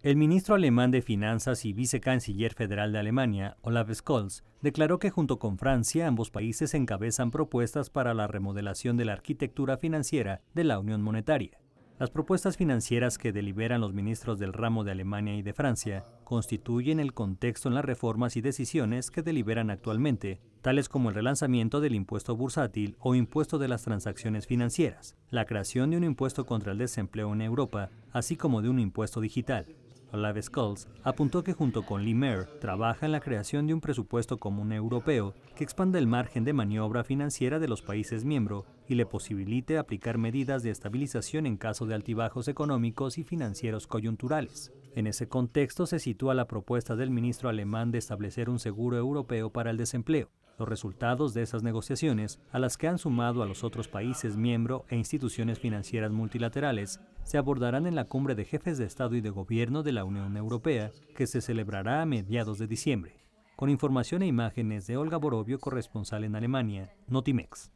El ministro alemán de Finanzas y vicecanciller federal de Alemania, Olaf Scholz, declaró que junto con Francia ambos países encabezan propuestas para la remodelación de la arquitectura financiera de la Unión Monetaria. Las propuestas financieras que deliberan los ministros del ramo de Alemania y de Francia constituyen el contexto en las reformas y decisiones que deliberan actualmente, tales como el relanzamiento del impuesto bursátil o impuesto de las transacciones financieras, la creación de un impuesto contra el desempleo en Europa, así como de un impuesto digital. Olaf Scholz, apuntó que junto con Limer trabaja en la creación de un presupuesto común europeo que expanda el margen de maniobra financiera de los países miembros y le posibilite aplicar medidas de estabilización en caso de altibajos económicos y financieros coyunturales. En ese contexto se sitúa la propuesta del ministro alemán de establecer un seguro europeo para el desempleo. Los resultados de esas negociaciones, a las que han sumado a los otros países miembro e instituciones financieras multilaterales, se abordarán en la cumbre de jefes de Estado y de Gobierno de la Unión Europea, que se celebrará a mediados de diciembre, con información e imágenes de Olga Borobio, corresponsal en Alemania, Notimex.